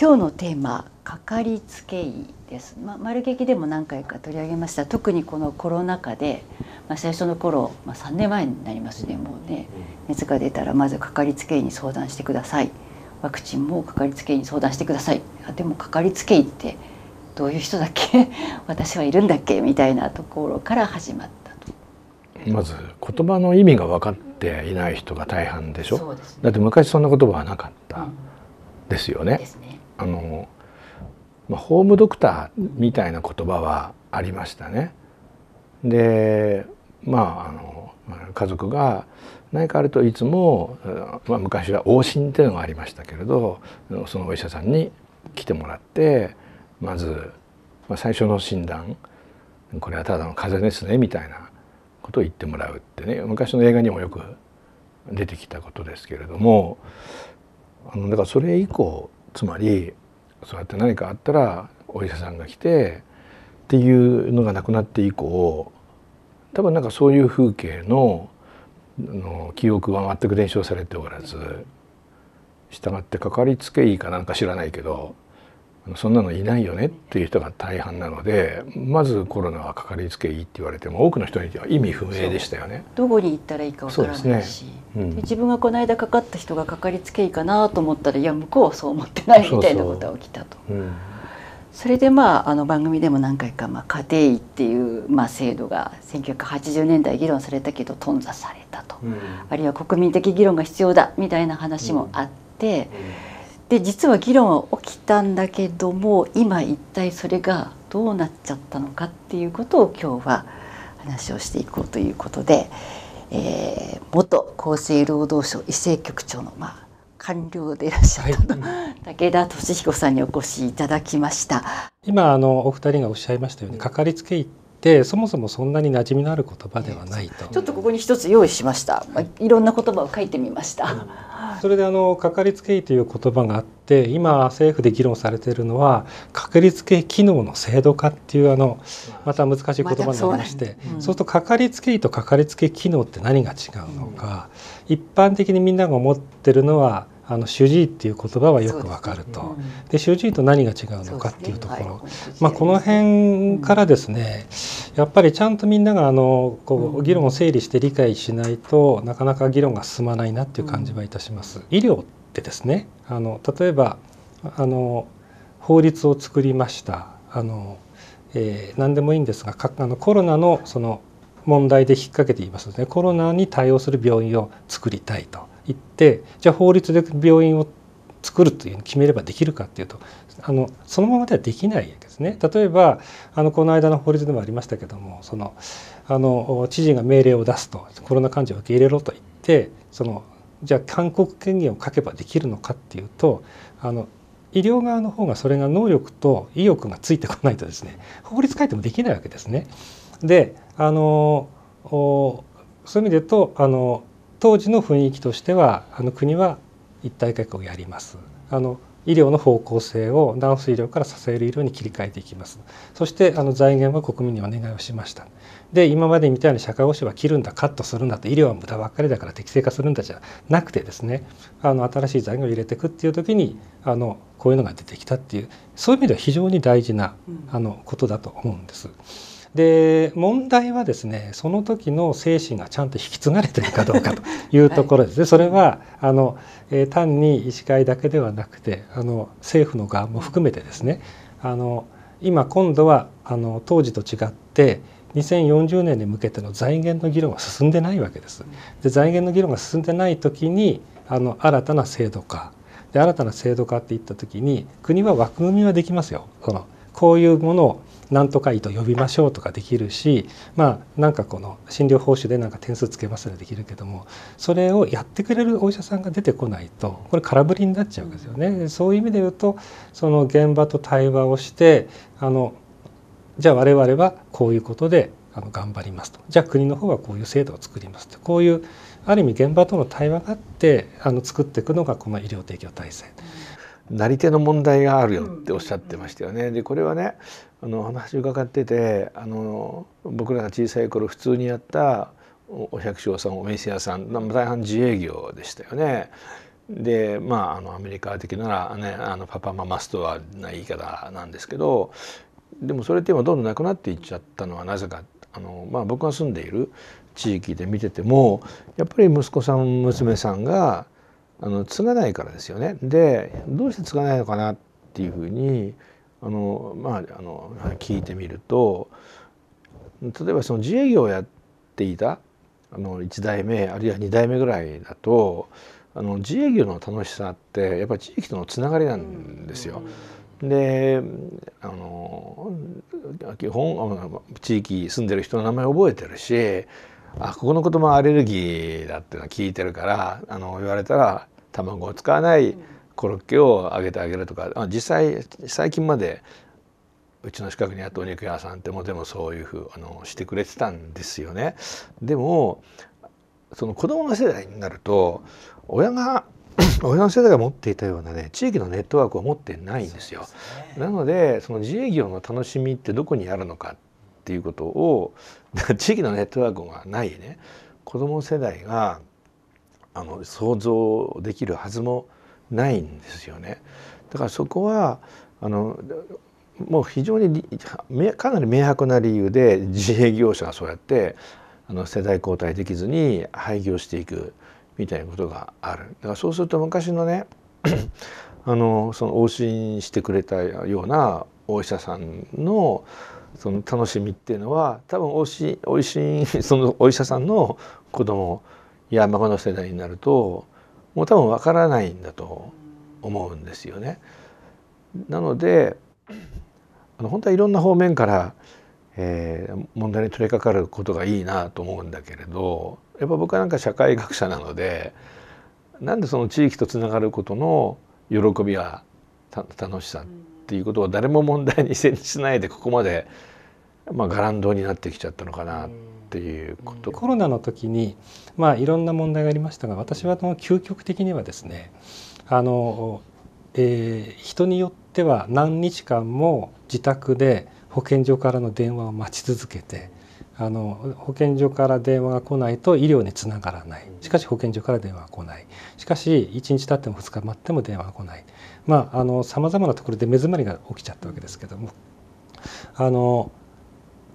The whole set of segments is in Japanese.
今日のテーマかかりつけ医です、まあ、丸劇でも何回か取り上げました特にこのコロナ禍で、まあ、最初の頃、まあ、3年前になりますねもうね熱が出たらまずかかりつけ医に相談してくださいワクチンもかかりつけ医に相談してくださいあでもかかりつけ医ってどういう人だっけ 私はいるんだっけみたいなところから始まったとまず言葉の意味が分かっていない人が大半でしょそうです、ね、だって昔そんな言葉はなかった、ですよね。ですねあの、まあ、ホームドクターみたいな言葉はありましたね。でまああの家族が何かあるといつも、まあ、昔は往診っていうのがありましたけれどそのお医者さんに来てもらってまず、まあ、最初の診断これはただの風邪ですねみたいなことを言ってもらうってね昔の映画にもよく出てきたことですけれどもあのだからそれ以降つまりそうやって何かあったらお医者さんが来てっていうのがなくなって以降多分なんかそういう風景のの記憶は全く伝承されておらず従ってかかりつけ医かなんか知らないけどそんなのいないよねっていう人が大半なのでまずコロナはかかりつけいいって言われても多くの人には意味不明でしたよねどこに行ったらいいかわからないし、ねうん、自分がこの間かかった人がかかりつけ医かなと思ったらいや向こうはそう思ってないみたいなことが起きたと。そうそううんそれでまああの番組でも何回か、まあ、家庭医っていう、まあ、制度が1980年代議論されたけど頓挫されたと、うん、あるいは国民的議論が必要だみたいな話もあって、うんうんで実は議論は起きたんだけども今一体それがどうなっちゃったのかっていうことを今日は話をしていこうということで、えー、元厚生労働省医政局長のまあ官僚でいらっしゃった、はい、武田俊彦さんにお越しいただきました。今あのお二人がおっしゃいましたよね。かかりつけ医ってそもそもそんなに馴染みのある言葉ではないと。ちょっとここに一つ用意しました。まあ、いろんな言葉を書いてみました。それであのかかりつけ医という言葉があって今政府で議論されているのはかかりつけ医機能の制度化っていうあのまた難しい言葉になりまして、まうん、そうするとかかりつけ医とかかりつけ機能って何が違うのか、うん、一般的にみんなが思ってるのはあの主治医っていう言葉はよくわかるとで、主治医と何が違うのかっていうところ、まあ、この辺からですね、やっぱりちゃんとみんながあのこう議論を整理して理解しないとなかなか議論が進まないなっていう感じはいたします。医療ってですねあの例えばあの法律を作りましたあの、えー、何でもいいんですがあのコロナのその問題で引っ掛けていますねコロナに対応する病院を作りたいと。行ってじゃあ法律で病院を作るという決めればできるかっていうとあのそのままではできないわけですね。例えばあのこの間の法律でもありましたけどもそのあの知事が命令を出すとコロナ患者を受け入れろと言ってそのじゃあ勧告権限を書けばできるのかっていうとあの医療側の方がそれが能力と意欲がついてこないとですね法律書いてもできないわけですね。であのおそういう意味で言うとあの当時の雰囲気としてはあの国は一体改革をやります。あの医療の方向性をダンス医療から支える医療に切り替えていきますそしてあの財源は国民にお願いをしましたで今までみたいに社会保障は切るんだカットするんだと医療は無駄ばっかりだから適正化するんだじゃなくてですねあの新しい財源を入れていくっていう時にあのこういうのが出てきたっていうそういう意味では非常に大事なあのことだと思うんです。で問題はですねその時の精神がちゃんと引き継がれてるかどうかと いうところですね、はい、それはあの、えー、単に医師会だけではなくてあの政府の側も含めてですねあの今今度はあの当時と違って2040年に向けての財源の議論が進んでないわけです。で財源の議論が進んでない時にあの新たな制度化で新たな制度化っていった時に国は枠組みはできますよ。そのこういうものをなんとか医と呼びましょうとかできるしまあなんかこの診療報酬でなんか点数つけますでできるけどもそれをやってくれるお医者さんが出てこないとこれ空振りになっちゃうんですよね。そういう意味で言うとその現場と対話をしてあのじゃあ我々はこういうことであの頑張りますとじゃあ国の方はこういう制度を作りますとこういうある意味現場との対話があってあの作っていくのがこの医療提供体制。うんなり手の問題があるよっておっしゃってましたよね。でこれはねあの話伺っててあの僕らが小さい頃普通にやったお百姓さんお店屋さん大半自営業でしたよね。でまああのアメリカ的なら、ね、あのパパママストアな言い方なんですけどでもそれって今どんどんなくなっていっちゃったのはなぜかあの、まあ、僕が住んでいる地域で見ててもやっぱり息子さん娘さんがあの継がないからですよね。でどうして継がないのかなっていうふうにあの、まあ、あの聞いてみると例えばその自営業をやっていたあの1代目あるいは2代目ぐらいだとあの自営業の楽しさってやっぱり地域とのつながりなんですよ。であの基本あの地域住んでる人の名前覚えてるしあここの言葉アレルギーだっていうのは聞いてるからあの言われたら卵を使わないコロッケを揚げてあげるとか、うん、実際最近までうちの近くにあったお肉屋さんってもでもそういうふうあのしてくれてたんですよね。でもその子供の世代になると親が 親の世代が持っていたようなね地域のネットワークを持ってないんですよ。すね、なのでその自営業の楽しみってどこにあるのかっっていうことを 地域のネットワークがないね子ども世代があの想像できるはずもないんですよね。だからそこはあのもう非常にかなり明白な理由で自営業者がそうやってあの世代交代できずに廃業していくみたいなことがある。だからそうすると昔のね あのその往診してくれたようなお医者さんのその楽しみっていうのは多分おいしいおいしい そのお医者さんの子供や孫の世代になるともう多分わからないんだと思うんですよね。なのであの本当はいろんな方面から、えー、問題に取り掛かることがいいなと思うんだけれどやっぱ僕はなんか社会学者なのでなんでその地域とつながることの喜びや楽しさっていうことを誰も問題にしないでここまで、まあ、ガランドになってきちゃったのかなっていうこと。コロナの時に、まあ、いろんな問題がありましたが私は究極的にはですねあの、えー、人によっては何日間も自宅で保健所からの電話を待ち続けてあの保健所から電話が来ないと医療につながらないしかし保健所から電話が来ないしかし1日経っても2日待っても電話が来ないまああのさまざまなところで目詰まりが起きちゃったわけですけどもあの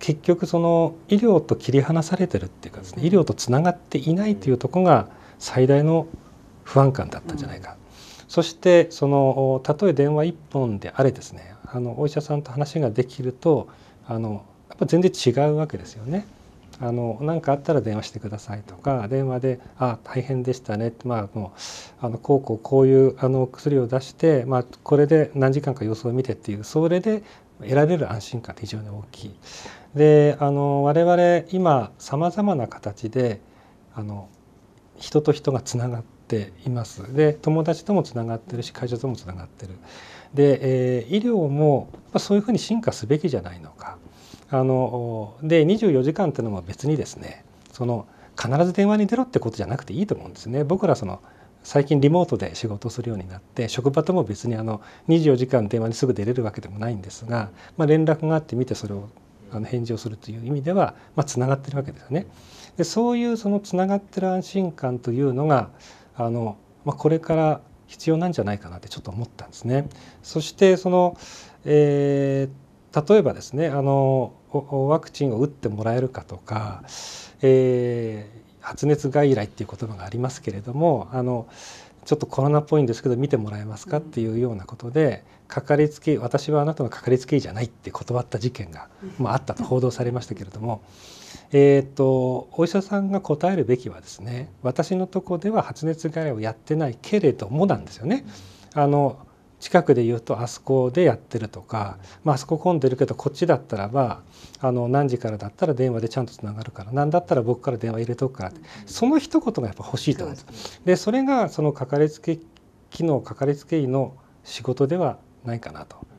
結局その医療と切り離されてるっていうかですね医療とつながっていないというとこが最大の不安感だったんじゃないか、うん、そしてそのたとえ電話1本であれですねあのお医者さんと話ができるとあの全然違うわけですよね。あの何かあったら電話してくださいとか電話で「あ大変でしたね」って、まあ、もうあのこうこうこういうあの薬を出して、まあ、これで何時間か様子を見てっていうそれで得られる安心感って非常に大きい。であの我々今さまざまな形であの人と人がつながっています。で友達ともつながってるし会社ともつながってる。で、えー、医療もそういうふうに進化すべきじゃないのか。あので24時間っていうのも別にですねその必ず電話に出ろってことじゃなくていいと思うんですね。僕らその最近リモートで仕事をするようになって職場とも別にあの24時間電話にすぐ出れるわけでもないんですが、まあ、連絡があって見てそれをあの返事をするという意味では、まあ、つながってるわけですよね。でそういうそのつながってる安心感というのがあの、まあ、これから必要なんじゃないかなってちょっと思ったんですね。そしてその、えー例えばですねあのワクチンを打ってもらえるかとか、えー、発熱外来っていう言葉がありますけれどもあのちょっとコロナっぽいんですけど見てもらえますかっていうようなことでかかりつけ私はあなたのかかりつけ医じゃないって断った事件が、まあ、あったと報道されましたけれども、えーと、とお医者さんが答えるべきはですね私のとこでは発熱外来をやってないけれどもなんですよね。あの近くで言うとあそこでやってるとか、まあそこ混んでるけどこっちだったらばあの何時からだったら電話でちゃんとつながるから何だったら僕から電話入れとくからってその一言がやっぱ欲しいと思うんです。でそれがそのかかりつけ機能かかりつけ医の仕事ではないかなと。